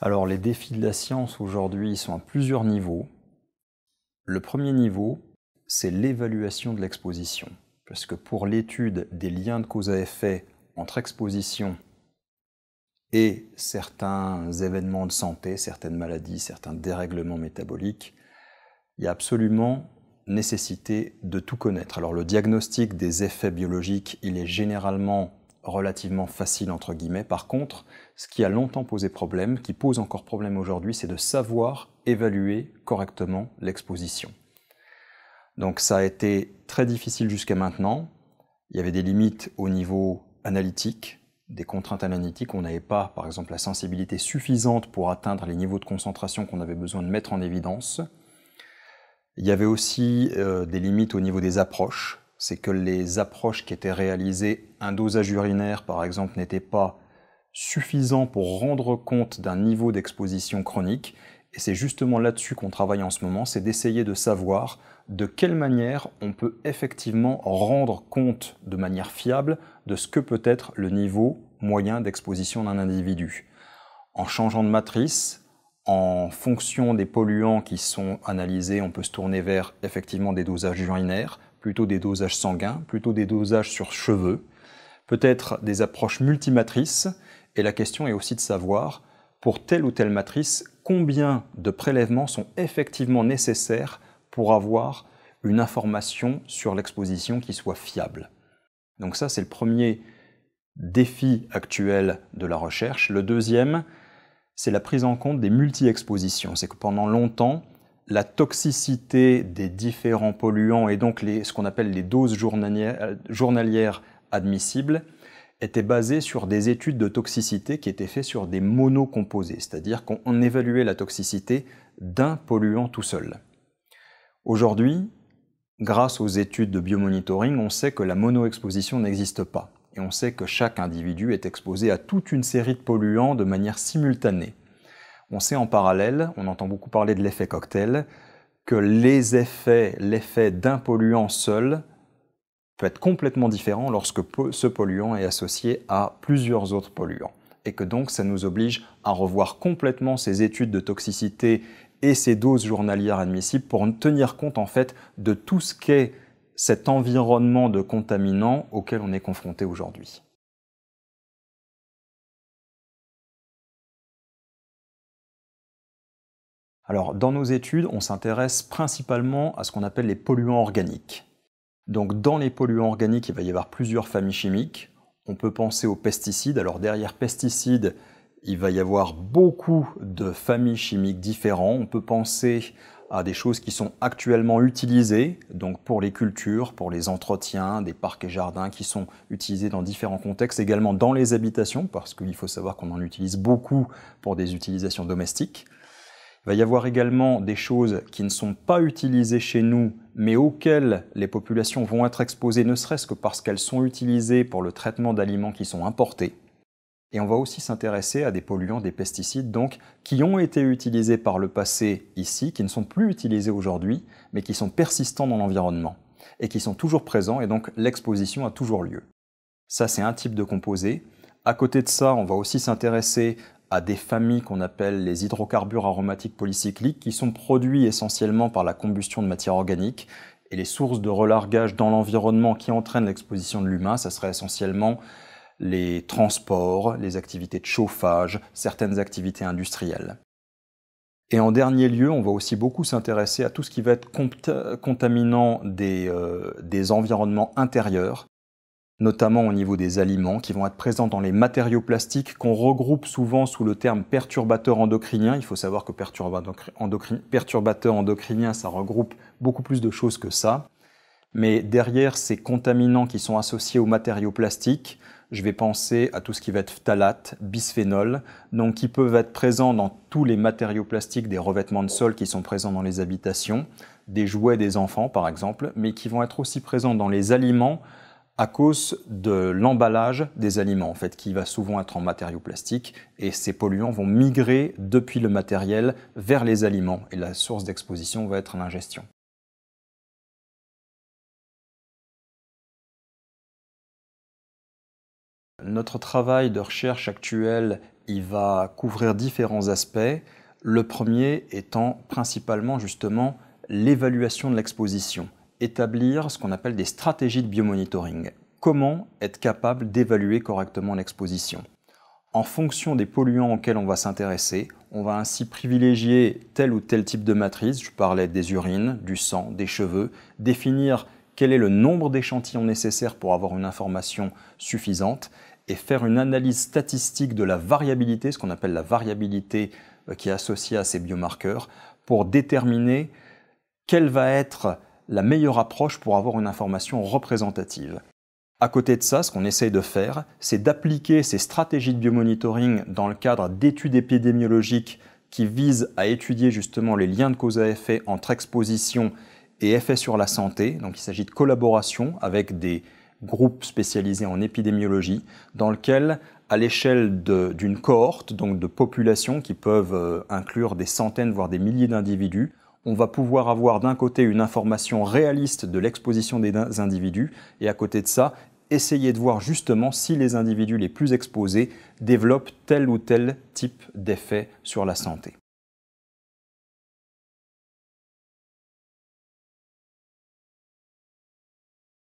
Alors les défis de la science aujourd'hui sont à plusieurs niveaux. Le premier niveau, c'est l'évaluation de l'exposition. Parce que pour l'étude des liens de cause à effet entre exposition et certains événements de santé, certaines maladies, certains dérèglements métaboliques, il y a absolument nécessité de tout connaître. Alors le diagnostic des effets biologiques, il est généralement relativement facile entre guillemets. Par contre, ce qui a longtemps posé problème, qui pose encore problème aujourd'hui, c'est de savoir évaluer correctement l'exposition. Donc ça a été très difficile jusqu'à maintenant. Il y avait des limites au niveau analytique, des contraintes analytiques. On n'avait pas, par exemple, la sensibilité suffisante pour atteindre les niveaux de concentration qu'on avait besoin de mettre en évidence. Il y avait aussi euh, des limites au niveau des approches, c'est que les approches qui étaient réalisées, un dosage urinaire par exemple, n'étaient pas suffisant pour rendre compte d'un niveau d'exposition chronique. Et c'est justement là-dessus qu'on travaille en ce moment, c'est d'essayer de savoir de quelle manière on peut effectivement rendre compte de manière fiable de ce que peut être le niveau moyen d'exposition d'un individu. En changeant de matrice, en fonction des polluants qui sont analysés, on peut se tourner vers effectivement des dosages urinaires, plutôt des dosages sanguins, plutôt des dosages sur cheveux, peut-être des approches multimatrices. Et la question est aussi de savoir, pour telle ou telle matrice, combien de prélèvements sont effectivement nécessaires pour avoir une information sur l'exposition qui soit fiable. Donc ça, c'est le premier défi actuel de la recherche. Le deuxième, c'est la prise en compte des multi-expositions. C'est que pendant longtemps, la toxicité des différents polluants et donc ce qu'on appelle les doses journalières, admissibles était basée sur des études de toxicité qui étaient faites sur des monocomposés, c'est-à-dire qu'on évaluait la toxicité d'un polluant tout seul. Aujourd'hui, grâce aux études de biomonitoring, on sait que la monoexposition n'existe pas et on sait que chaque individu est exposé à toute une série de polluants de manière simultanée. On sait en parallèle, on entend beaucoup parler de l'effet cocktail, que les effets, l'effet d'un polluant seul peut être complètement différent lorsque ce polluant est associé à plusieurs autres polluants. Et que donc ça nous oblige à revoir complètement ces études de toxicité et ces doses journalières admissibles pour tenir compte en fait de tout ce qu'est cet environnement de contaminants auquel on est confronté aujourd'hui. Alors, dans nos études, on s'intéresse principalement à ce qu'on appelle les polluants organiques. Donc, dans les polluants organiques, il va y avoir plusieurs familles chimiques. On peut penser aux pesticides. Alors, derrière pesticides, il va y avoir beaucoup de familles chimiques différentes. On peut penser à des choses qui sont actuellement utilisées, donc pour les cultures, pour les entretiens, des parcs et jardins qui sont utilisés dans différents contextes, également dans les habitations, parce qu'il faut savoir qu'on en utilise beaucoup pour des utilisations domestiques. Il va y avoir également des choses qui ne sont pas utilisées chez nous, mais auxquelles les populations vont être exposées, ne serait-ce que parce qu'elles sont utilisées pour le traitement d'aliments qui sont importés. Et on va aussi s'intéresser à des polluants, des pesticides, donc, qui ont été utilisés par le passé ici, qui ne sont plus utilisés aujourd'hui, mais qui sont persistants dans l'environnement, et qui sont toujours présents, et donc l'exposition a toujours lieu. Ça, c'est un type de composé. À côté de ça, on va aussi s'intéresser à des familles qu'on appelle les hydrocarbures aromatiques polycycliques, qui sont produits essentiellement par la combustion de matières organiques, et les sources de relargage dans l'environnement qui entraînent l'exposition de l'humain, ça serait essentiellement les transports, les activités de chauffage, certaines activités industrielles. Et en dernier lieu, on va aussi beaucoup s'intéresser à tout ce qui va être contaminant des, euh, des environnements intérieurs, notamment au niveau des aliments qui vont être présents dans les matériaux plastiques qu'on regroupe souvent sous le terme perturbateur endocrinien. Il faut savoir que perturbateur endocrinien, ça regroupe beaucoup plus de choses que ça. Mais derrière ces contaminants qui sont associés aux matériaux plastiques, je vais penser à tout ce qui va être phtalate, bisphénol, donc qui peuvent être présents dans tous les matériaux plastiques des revêtements de sol qui sont présents dans les habitations, des jouets des enfants par exemple, mais qui vont être aussi présents dans les aliments à cause de l'emballage des aliments, en qui va souvent être en matériaux plastiques, et ces polluants vont migrer depuis le matériel vers les aliments, et la source d'exposition va être l'ingestion. Notre travail de recherche actuel, il va couvrir différents aspects. Le premier étant principalement justement l'évaluation de l'exposition, établir ce qu'on appelle des stratégies de biomonitoring. Comment être capable d'évaluer correctement l'exposition en fonction des polluants auxquels on va s'intéresser, on va ainsi privilégier tel ou tel type de matrice, je parlais des urines, du sang, des cheveux, définir quel est le nombre d'échantillons nécessaires pour avoir une information suffisante, et faire une analyse statistique de la variabilité, ce qu'on appelle la variabilité euh, qui est associée à ces biomarqueurs, pour déterminer quelle va être la meilleure approche pour avoir une information représentative. À côté de ça, ce qu'on essaye de faire, c'est d'appliquer ces stratégies de biomonitoring dans le cadre d'études épidémiologiques qui visent à étudier justement les liens de cause à effet entre exposition et effet sur la santé. Donc il s'agit de collaboration avec des groupe spécialisé en épidémiologie, dans lequel, à l'échelle d'une cohorte, donc de populations qui peuvent euh, inclure des centaines, voire des milliers d'individus, on va pouvoir avoir d'un côté une information réaliste de l'exposition des individus, et à côté de ça, essayer de voir justement si les individus les plus exposés développent tel ou tel type d'effet sur la santé.